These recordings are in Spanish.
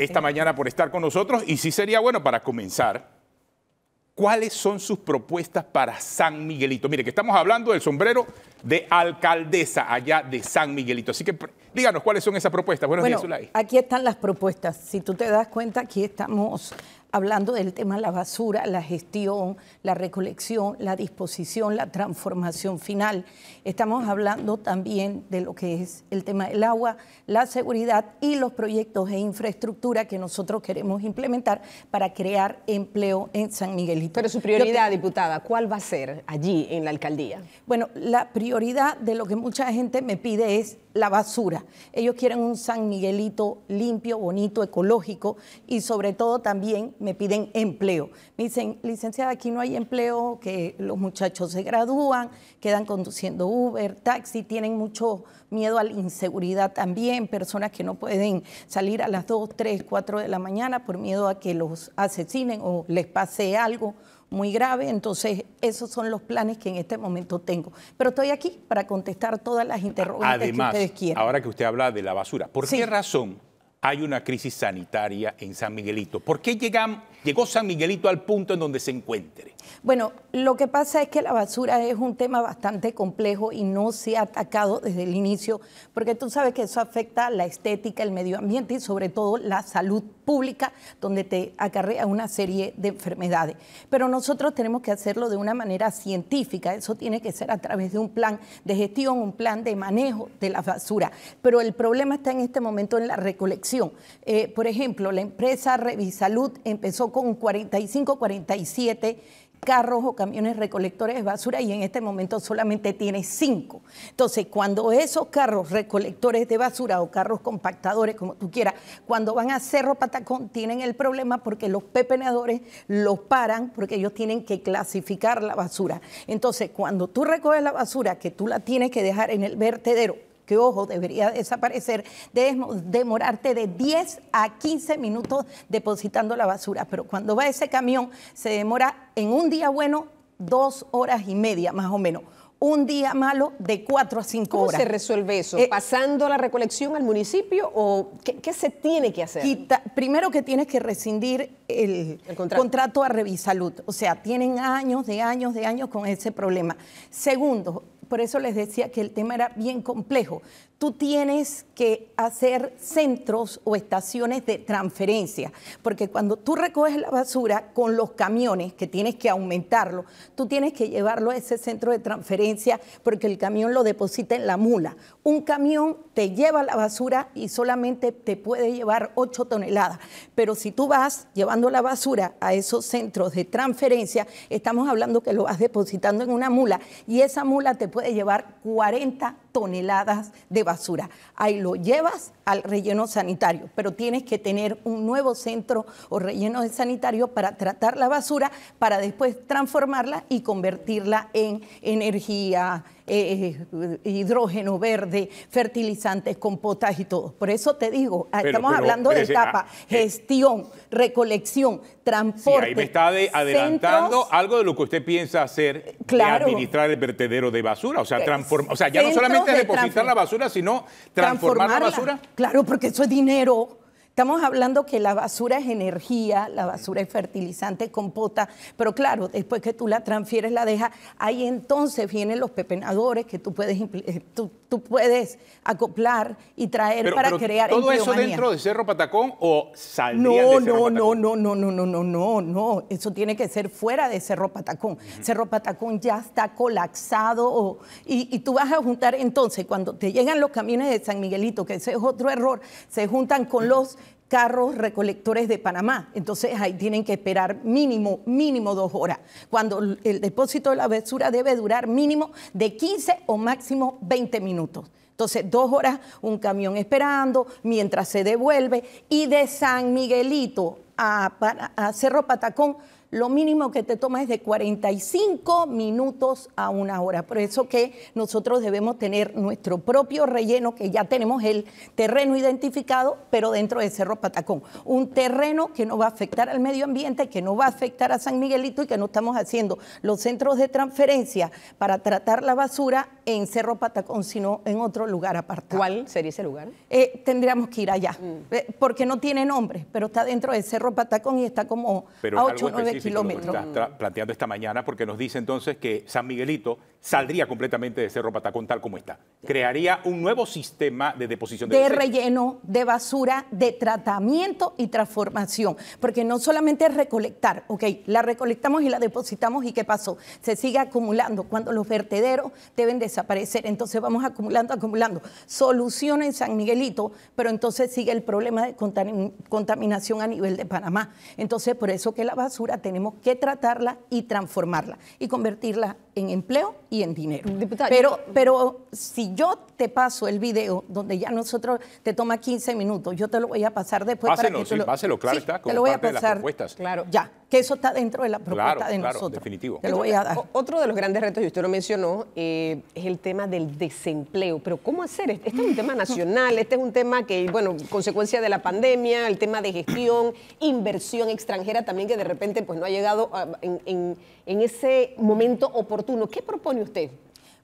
esta mañana por estar con nosotros y sí sería bueno para comenzar. ¿Cuáles son sus propuestas para San Miguelito? Mire, que estamos hablando del sombrero de alcaldesa allá de San Miguelito. Así que díganos cuáles son esas propuestas. Buenos bueno, días, Aquí están las propuestas. Si tú te das cuenta, aquí estamos hablando del tema de la basura, la gestión, la recolección, la disposición, la transformación final. Estamos hablando también de lo que es el tema del agua, la seguridad y los proyectos e infraestructura que nosotros queremos implementar para crear empleo en San Miguelito. Pero su prioridad, diputada, ¿cuál va a ser allí en la alcaldía? Bueno, la prioridad de lo que mucha gente me pide es la basura. Ellos quieren un San Miguelito limpio, bonito, ecológico y sobre todo también me piden empleo. Me dicen, licenciada, aquí no hay empleo, que los muchachos se gradúan, quedan conduciendo Uber, taxi, tienen mucho miedo a la inseguridad también, personas que no pueden salir a las 2, 3, 4 de la mañana por miedo a que los asesinen o les pase algo muy grave. Entonces, esos son los planes que en este momento tengo. Pero estoy aquí para contestar todas las interrogantes que ustedes quieran. Ahora que usted habla de la basura, ¿por qué razón hay una crisis sanitaria en San Miguelito. ¿Por qué llegamos? llegó San Miguelito al punto en donde se encuentre? Bueno, lo que pasa es que la basura es un tema bastante complejo y no se ha atacado desde el inicio, porque tú sabes que eso afecta la estética, el medio ambiente y sobre todo la salud pública, donde te acarrea una serie de enfermedades. Pero nosotros tenemos que hacerlo de una manera científica, eso tiene que ser a través de un plan de gestión, un plan de manejo de la basura. Pero el problema está en este momento en la recolección. Eh, por ejemplo, la empresa Revisalud empezó con 45, 47 carros o camiones recolectores de basura y en este momento solamente tiene 5. Entonces, cuando esos carros recolectores de basura o carros compactadores, como tú quieras, cuando van a Cerro Patacón tienen el problema porque los pepeneadores los paran porque ellos tienen que clasificar la basura. Entonces, cuando tú recoges la basura que tú la tienes que dejar en el vertedero, que ojo, debería desaparecer, debemos demorarte de 10 a 15 minutos depositando la basura. Pero cuando va ese camión, se demora en un día bueno dos horas y media más o menos un día malo de cuatro a 5 horas. ¿Cómo se resuelve eso? Eh, ¿Pasando la recolección al municipio o qué, se tiene que hacer? primero que tienes que rescindir el, contrato. contrato. a Revisalud. O sea, tienen años de años de años con ese problema. Segundo, por eso les decía que el tema era bien complejo tú tienes que hacer centros o estaciones de transferencia, porque cuando tú recoges la basura con los camiones, que tienes que aumentarlo, tú tienes que llevarlo a ese centro de transferencia porque el camión lo deposita en la mula. Un camión te lleva la basura y solamente te puede llevar 8 toneladas, pero si tú vas llevando la basura a esos centros de transferencia, estamos hablando que lo vas depositando en una mula y esa mula te puede llevar 40 toneladas de basura. Ahí lo llevas al relleno sanitario, pero tienes que tener un nuevo centro o relleno sanitario para tratar la basura, para después transformarla y convertirla en energía eh, eh, hidrógeno verde, fertilizantes compotas y todo. Por eso te digo, ah, estamos hablando de ah, etapa, eh, gestión, recolección, transporte. Sí, ahí me está adelantando algo de lo que usted piensa hacer administrar el vertedero de basura. O sea, eh, transformar, o sea ya no solamente depositar la basura, sino transformar la basura. Claro, porque eso es dinero. Estamos hablando que la basura es energía, la basura es fertilizante, compota, pero claro, después que tú la transfieres, la dejas, ahí entonces vienen los pepenadores que tú puedes, eh, tú, puedes acoplar y traer para pero crear ¿Todo eso dentro de Cerro Patacón o saldría no, de Cerro no, no, No, no, no, no, no, no, no, eso tiene que ser fuera de Cerro Patacón. Cerro Patacón ya está colapsado o, y, tú vas a juntar entonces, cuando te llegan los camiones de San Miguelito, que ese es otro error, se juntan con los carros recolectores de Panamá. Entonces ahí tienen que esperar mínimo, mínimo dos horas, cuando el depósito de la basura debe durar mínimo de 15 o máximo 20 minutos. Entonces, dos horas un camión esperando mientras se devuelve y de San Miguelito a, a Cerro Patacón lo mínimo que te toma es de 45 minutos a una hora. Por eso que nosotros debemos tener nuestro propio relleno, que ya tenemos el terreno identificado, pero dentro de Cerro Patacón. Un terreno que no va a afectar al medio ambiente, que no va a afectar a San Miguelito y que no estamos haciendo los centros de transferencia para tratar la basura en Cerro Patacón, sino en otro lugar aparte ¿Cuál sería ese lugar? Eh, tendríamos que ir allá, mm. eh, porque no tiene nombre, pero está dentro de Cerro Patacón y está como a 8 o 9 kilómetro. está planteando esta mañana, porque nos dice entonces que San Miguelito saldría completamente de Cerro Patacón tal como está. Crearía un nuevo sistema de deposición de, de relleno, de basura, de tratamiento y transformación. Porque no solamente es recolectar, ok, la recolectamos y la depositamos y ¿qué pasó? Se sigue acumulando cuando los vertederos deben desaparecer. Entonces vamos acumulando, acumulando. Solución en San Miguelito, pero entonces sigue el problema de contaminación a nivel de Panamá. Entonces por eso que la basura tenemos que tratarla y transformarla y convertirla en empleo y en dinero. pero, pero si yo te paso el video donde ya nosotros te toma 15 minutos, yo te lo voy a pasar después páselo, para lo... claro está, te lo voy a pasar, Claro. Ya, que eso está dentro de la propuesta de claro, nosotros. definitivo. Otro de los grandes retos, y usted lo mencionó, eh, es el tema del desempleo. Pero ¿cómo hacer? Este es un tema nacional, este es un tema que, bueno, consecuencia de la pandemia, el tema de gestión, inversión extranjera también que de repente pues no ha llegado en, en ese momento oportuno ¿Qué propone usted?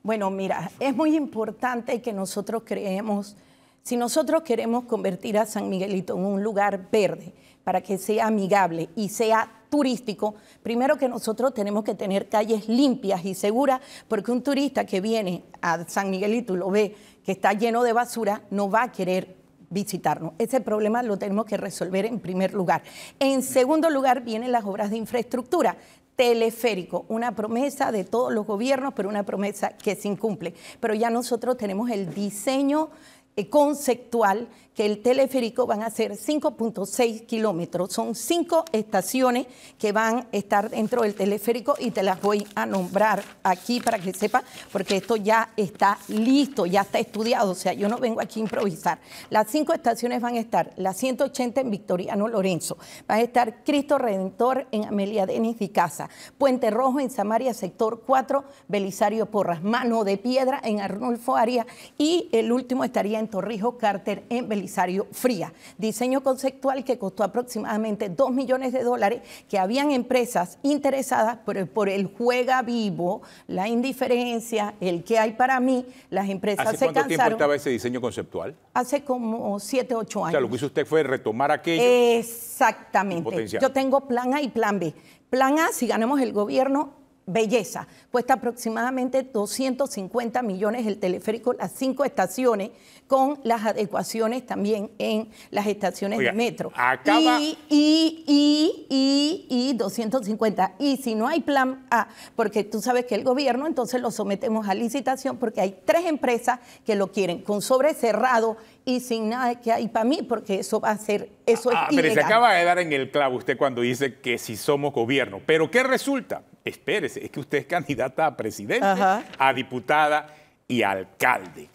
Bueno, mira, es muy importante que nosotros creemos, si nosotros queremos convertir a San Miguelito en un lugar verde, para que sea amigable y sea turístico, primero que nosotros tenemos que tener calles limpias y seguras, porque un turista que viene a San Miguelito y lo ve que está lleno de basura, no va a querer visitarnos. Ese problema lo tenemos que resolver en primer lugar. En segundo lugar vienen las obras de infraestructura teleférico, una promesa de todos los gobiernos, pero una promesa que se incumple. Pero ya nosotros tenemos el diseño eh, conceptual que el teleférico van a ser 5.6 kilómetros. Son cinco estaciones que van a estar dentro del teleférico y te las voy a nombrar aquí para que sepa, porque esto ya está listo, ya está estudiado. O sea, yo no vengo aquí a improvisar. Las cinco estaciones van a estar la 180 en Victoriano Lorenzo, va a estar Cristo Redentor en Amelia Denis y Casa, Puente Rojo en Samaria, sector 4, Belisario Porras, Mano de Piedra en Arnulfo Arias y el último estaría en Torrijos, Carter en Belisario Fría. Diseño conceptual que costó aproximadamente 2 millones de dólares, que habían empresas interesadas por, el juega vivo, la indiferencia, el que hay para mí, las empresas ¿Hace cuánto tiempo estaba ese diseño conceptual? Hace como siete, 8 años. O sea, lo que hizo usted fue retomar aquello. Exactamente. Yo tengo plan A y plan B. Plan A, si ganamos el gobierno, belleza. Cuesta aproximadamente 250 millones el teleférico, las cinco estaciones, con las adecuaciones también en las estaciones de metro. Acaba... Y, y, y, y, y 250. Y si no hay plan A, porque tú sabes que el gobierno entonces lo sometemos a licitación porque hay tres empresas que lo quieren, con sobre cerrado y sin nada que hay para mí, porque eso va a ser, eso ah, es Pero se acaba de dar en el clavo usted cuando dice que si somos gobierno. Pero ¿qué resulta? espérese, es que usted es candidata a presidente, a diputada y alcalde.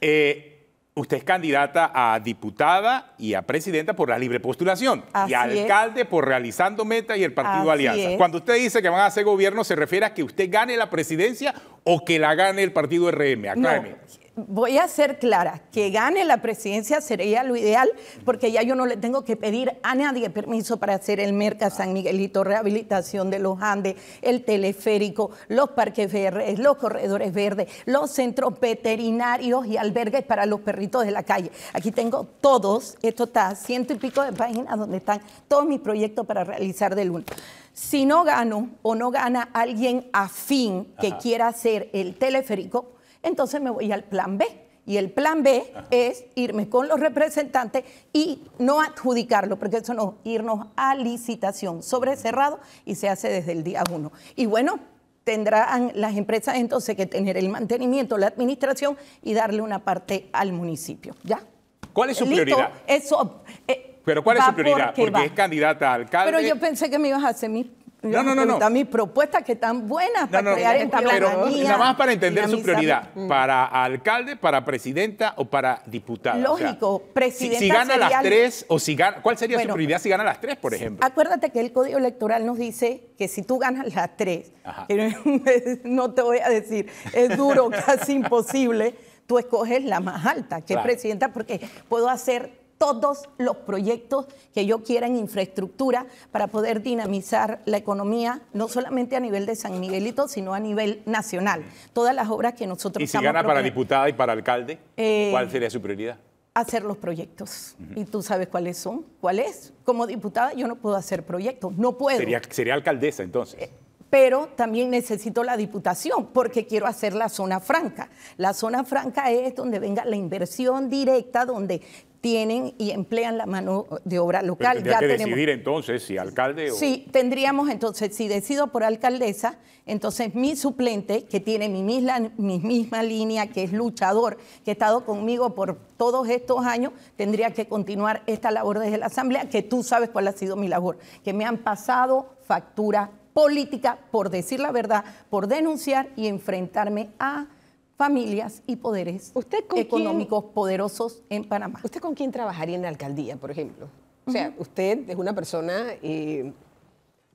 Eh, usted es candidata a diputada y a presidenta por la libre postulación y a alcalde por realizando metas y el partido Alianza. Cuando usted dice que van a hacer gobierno, ¿se refiere a que usted gane la presidencia o que la gane el partido RM? Acláreme voy a ser clara, que gane la presidencia sería lo ideal, porque ya yo no le tengo que pedir a nadie permiso para hacer el Merca San Miguelito, rehabilitación de los Andes, el teleférico, los parques verdes, los corredores verdes, los centros veterinarios y albergues para los perritos de la calle. Aquí tengo todos, esto está ciento y pico de páginas donde están todos mis proyectos para realizar de lunes. Si no gano o no gana alguien afín que quiera hacer el teleférico, entonces me voy al plan B. Y el plan B es irme con los representantes y no adjudicarlo, porque eso no, irnos a licitación sobre cerrado y se hace desde el día uno. Y bueno, tendrán las empresas entonces que tener el mantenimiento, la administración y darle una parte al municipio. ¿Ya? ¿Cuál es su prioridad? Eso. Eh, pero ¿cuál es su prioridad? Porque, es candidata a alcalde. Pero yo pensé que me ibas a hacer mi no, no, no, no. mis propuestas que están buenas para crear esta pero Nada más para entender su prioridad. Mm. Para alcalde, para presidenta o para diputada. Lógico, presidenta. Si, gana las tres, o si ¿cuál sería su prioridad si gana las tres, por ejemplo? Acuérdate que el código electoral nos dice que si tú ganas las tres, no te voy a decir, es duro, casi imposible, tú escoges la más alta, que es presidenta, porque puedo hacer todos los proyectos que yo quiera en infraestructura para poder dinamizar la economía, no solamente a nivel de San Miguelito, sino a nivel nacional. Todas las obras que nosotros... ¿Y si gana para diputada y para alcalde? Eh, ¿Cuál sería su prioridad? hacer los proyectos. Y tú sabes cuáles son, cuál es. Como diputada yo no puedo hacer proyectos, no puedo. Sería, alcaldesa entonces. Eh, pero también necesito la diputación porque quiero hacer la zona franca. La zona franca es donde venga la inversión directa, donde tienen y emplean la mano de obra local. tendría que decidir entonces si alcalde o... Sí, tendríamos entonces, si decido por alcaldesa, entonces mi suplente, que tiene mi misma, mi misma línea, que es luchador, que ha estado conmigo por todos estos años, tendría que continuar esta labor desde la Asamblea, que tú sabes cuál ha sido mi labor, que me han pasado factura política por decir la verdad, por denunciar y enfrentarme a familias y poderes económicos poderosos en Panamá. ¿Usted con quién trabajaría en la alcaldía, por ejemplo? O sea, usted es una persona eh,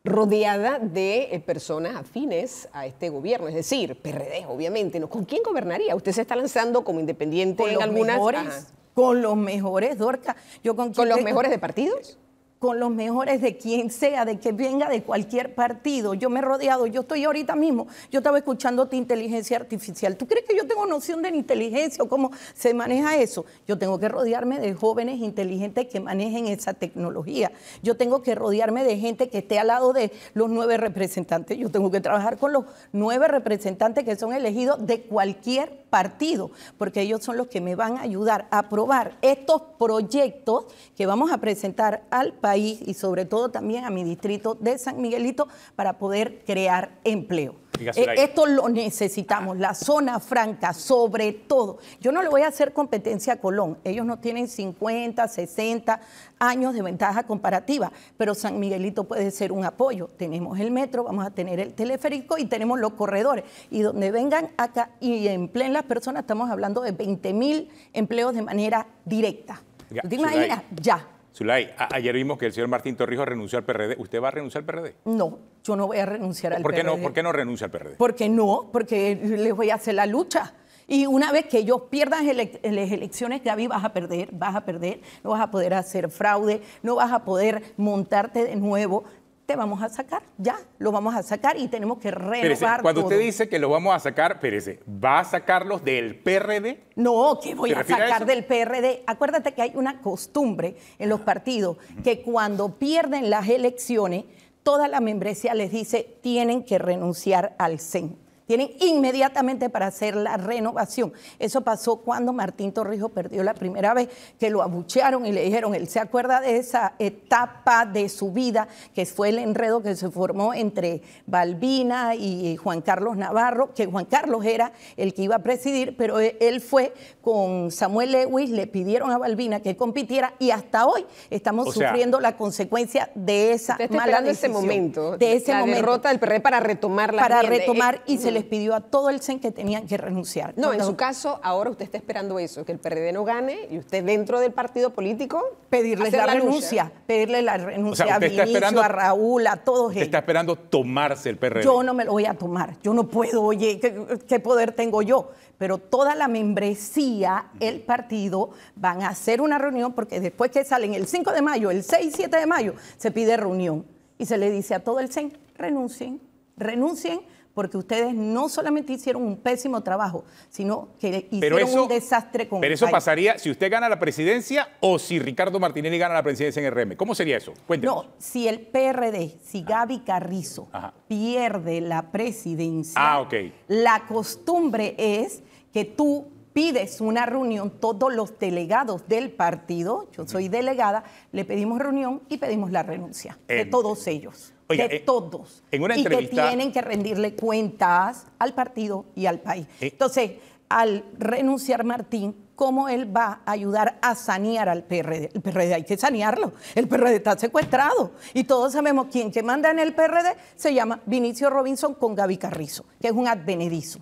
rodeada de eh, personas afines a este gobierno, es decir, PRD, obviamente. ¿no? ¿Con quién gobernaría? Usted se está lanzando como independiente en algunas... con los mejores, Dorca. Yo ¿Con los mejores de partidos? con los mejores de quien sea, de que venga de cualquier partido. Yo me he rodeado, yo estoy ahorita mismo, yo estaba escuchando tu inteligencia artificial. ¿Tú crees que yo tengo noción de inteligencia o cómo se maneja eso? Yo tengo que rodearme de jóvenes inteligentes que manejen esa tecnología. Yo tengo que rodearme de gente que esté al lado de los nueve representantes. Yo tengo que trabajar con los nueve representantes que son elegidos de cualquier partido, porque ellos son los que me van a ayudar a aprobar estos proyectos que vamos a presentar al país y sobre todo también a mi distrito de San Miguelito para poder crear empleo. Eh, esto lo necesitamos, la zona franca, sobre todo. Yo no le voy a hacer competencia a Colón. Ellos no tienen 50, 60 años de ventaja comparativa, pero San Miguelito puede ser un apoyo. Tenemos el metro, vamos a tener el teleférico y tenemos los corredores. Y donde vengan acá y empleen las personas, estamos hablando de 20 mil empleos de manera directa. ¿Te imaginas? Ya. Zulay, ayer vimos que el señor Martín Torrijos renunció al PRD. ¿Usted va a renunciar al PRD? No, yo no voy a renunciar al PRD. No, ¿Por qué no renuncia al PRD? Porque no, porque les voy a hacer la lucha. Y una vez que ellos pierdan las elecciones, Gaby, vas a perder, vas a perder, no vas a poder hacer fraude, no vas a poder montarte de nuevo te vamos a sacar, ya, lo vamos a sacar y tenemos que renovar Cuando usted dice que lo vamos a sacar, Pérez, ¿va a sacarlos del PRD? No, que voy a sacar del PRD. Acuérdate que hay una costumbre en los partidos que cuando pierden las elecciones, toda la membresía les dice tienen que renunciar al CEN tienen inmediatamente para hacer la renovación. Eso pasó cuando Martín Torrijos perdió la primera vez, que lo abuchearon y le dijeron, él se acuerda de esa etapa de su vida, que fue el enredo que se formó entre Balbina y Juan Carlos Navarro, que Juan Carlos era el que iba a presidir, pero e, él fue con Samuel Lewis, le pidieron a Balbina que compitiera y hasta hoy estamos sufriendo la consecuencia de esa mala decisión. Ese momento, de la derrota del PRD e para retomar la Para retomar y se le les pidió a todo el CEN que tenían que renunciar. No, en su caso, ahora usted está esperando eso, que el PRD no gane y usted dentro del partido político... pedirle la, renuncia, pedirle la renuncia a Vinicio, a Raúl, a todos ellos. está esperando tomarse el PRD. Yo no me lo voy a tomar, yo no puedo, oye, ¿qué, poder tengo yo? Pero toda la membresía, el partido, van a hacer una reunión porque después que salen el 5 de mayo, el 6 7 de mayo, se pide reunión y se le dice a todo el CEN, renuncien, renuncien porque ustedes no solamente hicieron un pésimo trabajo, sino que hicieron un desastre con Pero eso pasaría si usted gana la presidencia o si Ricardo Martinelli gana la presidencia en RM. ¿Cómo sería eso? Cuéntenos. No, si el PRD, si ah. Gaby Carrizo pierde la presidencia, ah, la costumbre es que tú pides una reunión, todos los delegados del partido, yo soy delegada, le pedimos reunión y pedimos la renuncia de todos ellos. de eh, todos. En una y que tienen que rendirle cuentas al partido y al país. Eh. Entonces, al renunciar Martín, ¿cómo él va a ayudar a sanear al PRD? El PRD hay que sanearlo. El PRD está secuestrado. Y todos sabemos quién que manda en el PRD se llama Vinicio Robinson con Gaby Carrizo, que es un advenedizo.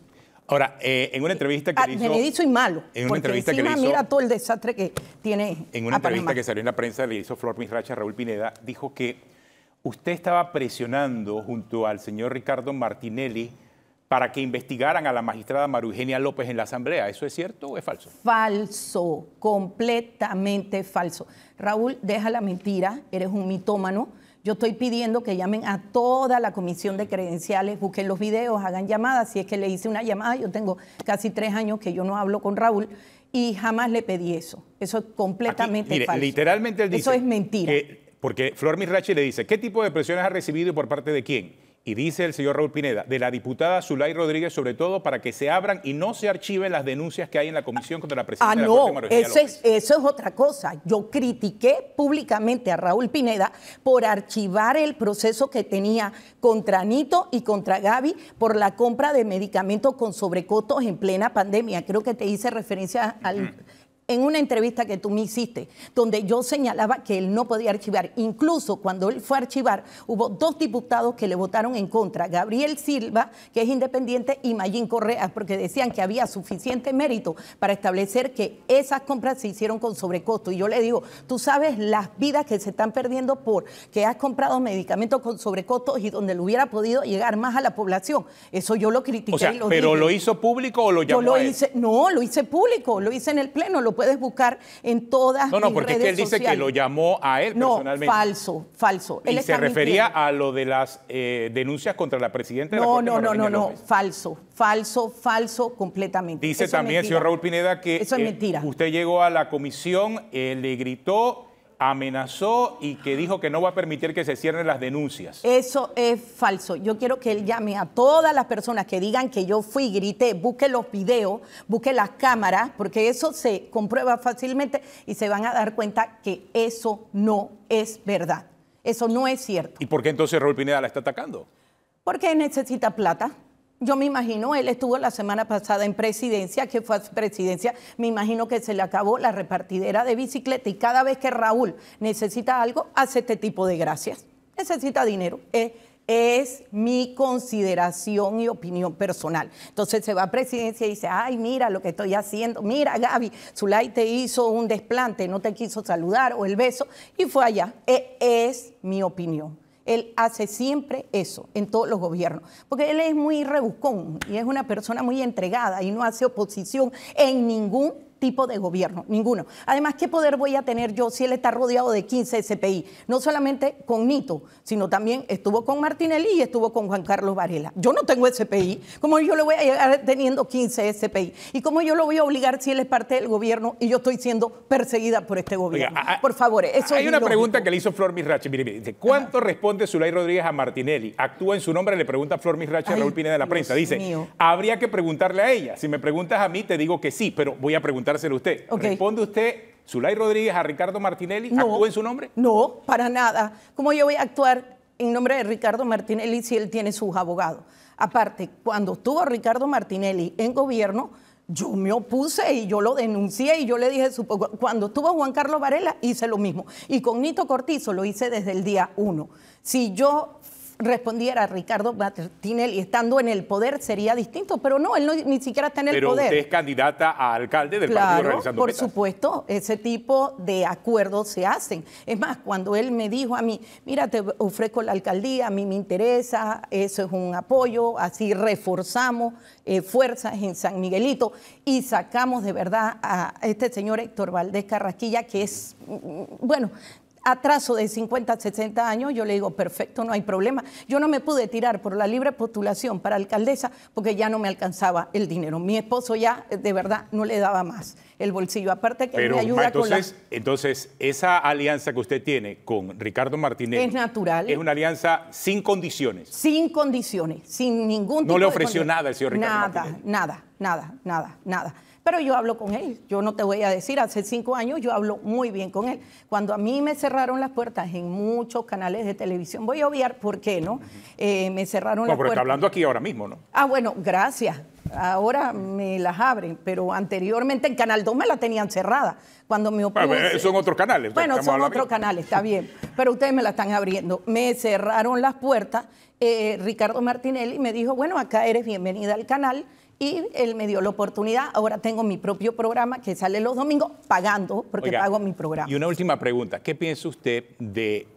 Ahora, eh, en una eh, entrevista que ah, le hizo... y malo. En una entrevista que mira todo el desastre que tiene En una entrevista que salió en la prensa, le hizo Flor Misracha Raúl Pineda, dijo que usted estaba presionando junto al señor Ricardo Martinelli para que investigaran a la magistrada Marugenia López en la Asamblea. ¿Eso es cierto o es falso? Falso, completamente falso. Raúl, deja la mentira, eres un mitómano yo estoy pidiendo que llamen a toda la comisión de credenciales, busquen los videos, hagan llamadas. Si es que le hice una llamada, yo tengo casi tres años que yo no hablo con Raúl y jamás le pedí eso. Eso es completamente falso. Literalmente él dice. Eso es mentira. porque Flor Mirachi le dice: ¿Qué tipo de presiones ha recibido y por parte de quién? y dice el señor Raúl Pineda, de la diputada Zulay Rodríguez, sobre todo para que se abran y no se archiven las denuncias que hay en la comisión contra la ah, presidencia. de la eso, es, otra cosa. Yo critiqué públicamente a Raúl Pineda por archivar el proceso que tenía contra Nito y contra Gaby por la compra de medicamentos con sobrecotos en plena pandemia. Creo que te hice referencia al, en una entrevista que tú me hiciste, donde yo señalaba que él no podía archivar. Incluso cuando él fue a archivar, hubo dos diputados que le votaron en contra, Gabriel Silva, que es independiente, y Mayín Correa, porque decían que había suficiente mérito para establecer que esas compras se hicieron con sobrecosto. Y yo le digo, tú sabes las vidas que se están perdiendo por que has comprado medicamentos con sobrecostos y donde lo hubiera podido llegar más a la población. Eso yo lo critiqué. y lo pero lo hizo público o lo llamó. lo hice, no, lo hice público, lo hice en el pleno, puedes buscar en todas no, no, No, porque es que él dice que lo llamó a él personalmente. No, falso, falso. Y se refería a lo de las eh, denuncias contra la presidenta de no, la No, no, no, no, falso, falso, falso completamente. Dice también, señor Raúl Pineda, que eh, mentira. usted llegó a la comisión, eh, le gritó amenazó y que dijo que no va a permitir que se cierren las denuncias. Eso es falso. Yo quiero que él llame a todas las personas que digan que yo fui, grité, busque los videos, busque las cámaras, porque eso se comprueba fácilmente y se van a dar cuenta que eso no es verdad. Eso no es cierto. ¿Y por qué entonces Raúl Pineda la está atacando? Porque necesita plata. Yo me imagino, él estuvo la semana pasada en presidencia, que fue a presidencia, me imagino que se le acabó la repartidera de bicicleta y cada vez que Raúl necesita algo, hace este tipo de gracias. Necesita dinero. E, es, mi consideración y opinión personal. Entonces se va a presidencia y dice, ay, mira lo que estoy haciendo, mira Gaby, Zulay te hizo un desplante, no te quiso saludar o el beso, y fue allá. E, es mi opinión. Él hace siempre eso en todos los gobiernos, porque él es muy rebuscón y es una persona muy entregada y no hace oposición en ningún tipo de gobierno, ninguno. Además, ¿qué poder voy a tener yo si él está rodeado de 15 SPI? No solamente con Nito, sino también estuvo con Martinelli y estuvo con Juan Carlos Varela. Yo no tengo SPI, ¿cómo yo le voy a llegar teniendo 15 SPI? ¿Y cómo yo lo voy a obligar si él es parte del gobierno y yo estoy siendo perseguida por este gobierno? Ah, por favor, eso Hay una pregunta que le hizo Flor Misrache, mire, mire, ¿cuánto responde Zulay Rodríguez a Martinelli? Actúa en su nombre, le pregunta Flor Misrache a Raúl Pineda de la prensa. Dice, habría que preguntarle a ella. Si me preguntas a mí, te digo que sí, pero voy a preguntar hacer usted. ¿Responde usted Zulay Rodríguez a Ricardo Martinelli? en su nombre? No, para nada. ¿Cómo yo voy a actuar en nombre de Ricardo Martinelli si él tiene sus abogados? Aparte, cuando estuvo Ricardo Martinelli en gobierno, yo me opuse y yo lo denuncié y yo le dije, cuando estuvo Juan Carlos Varela hice lo mismo. Y con Nito Cortizo lo hice desde el día uno. Si yo respondiera Ricardo y estando en el poder sería distinto, pero no, él ni siquiera está en el poder. Pero usted es candidata a alcalde del partido realizando por supuesto, ese tipo de acuerdos se hacen. Es más, cuando él me dijo a mí, mira, te ofrezco la alcaldía, a mí me interesa, eso es un apoyo, así reforzamos eh, fuerzas en San Miguelito y sacamos de verdad a este señor Héctor Valdés Carrasquilla, que es, mm, mm, bueno, atraso de 50, 60 años, yo le digo, perfecto, no hay problema. Yo no me pude tirar por la libre postulación para alcaldesa porque ya no me alcanzaba el dinero. Mi esposo ya eh, de verdad no le daba más el bolsillo. Aparte que me ayuda entonces, con la... Entonces, esa alianza que usted tiene con Ricardo Martínez... Es natural. Es una alianza sin condiciones. Sin condiciones, sin ningún tipo de... No le ofreció nada el señor Ricardo Nada, nada, nada, nada, nada pero yo hablo con él. Yo no te voy a decir, hace cinco años yo hablo muy bien con él. Cuando a mí me cerraron las puertas en muchos canales de televisión, voy a obviar por qué, ¿no? Eh, me cerraron las puertas. está hablando aquí ahora mismo, ¿no? Ah, bueno, gracias. Ahora me las abren, pero anteriormente en Canal 2 me la tenían cerrada. Cuando me eh, son otros canales. Pues, bueno, son otros canales, está bien. Pero ustedes me la están abriendo. Me cerraron las puertas. Eh, Ricardo Martinelli me dijo, bueno, acá eres bienvenida al canal y él me dio la oportunidad. Ahora tengo mi propio programa que sale los domingos pagando porque pago mi programa. Y una última pregunta. ¿Qué piensa usted de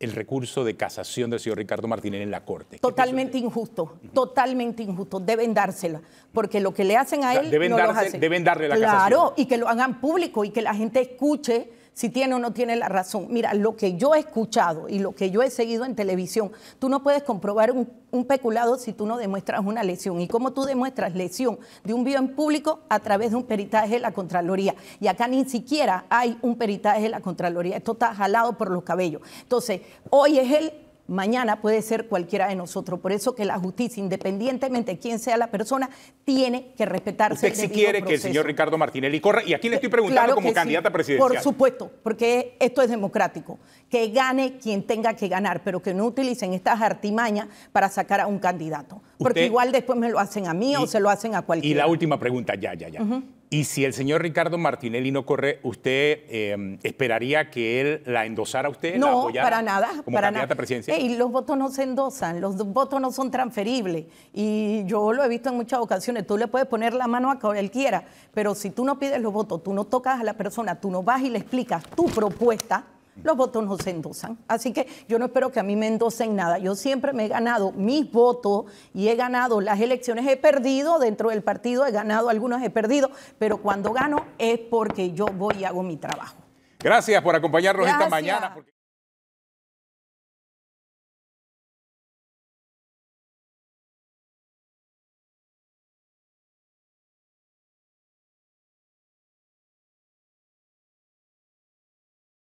el recurso de casación del señor Ricardo Martínez en la Corte. Totalmente injusto, totalmente injusto. Deben dársela, porque lo que le hacen a él... deben, no darle la Claro, y que lo hagan público y que la gente escuche si tiene o no tiene la razón. Mira, lo que yo he escuchado y lo que yo he seguido en televisión, tú no puedes comprobar un, peculado si tú no demuestras una lesión. ¿Y cómo tú demuestras lesión de un bien público? A través de un peritaje de la Contraloría. Y acá ni siquiera hay un peritaje de la Contraloría. Esto está jalado por los cabellos. Entonces, hoy es el mañana puede ser cualquiera de nosotros. Por eso que la justicia, independientemente de quién sea la persona, tiene que respetarse. Usted quiere que el señor Ricardo Martinelli corra, y aquí le estoy preguntando como candidata a presidencial. Por supuesto, porque esto es democrático. Que gane quien tenga que ganar, pero que no utilicen estas artimañas para sacar a un candidato. Porque igual después me lo hacen a mí o se lo hacen a cualquiera. Y la última pregunta, ya, ya, ya. Y si el señor Ricardo Martinelli no corre, ¿usted eh, esperaría que él la endosara a usted? No, la para nada. para nada. Y los votos no se endosan, los votos no son transferibles. Y yo lo he visto en muchas ocasiones. Tú le puedes poner la mano a cualquiera, pero si tú no pides los votos, tú no tocas a la persona, tú no vas y le explicas tu propuesta los votos no se endosan. Así que yo no espero que a mí me endosen nada. Yo siempre me he ganado mis votos y he ganado las elecciones. He perdido dentro del partido, he ganado algunas, he perdido, pero cuando gano es porque yo voy y hago mi trabajo. Gracias por acompañarnos esta mañana.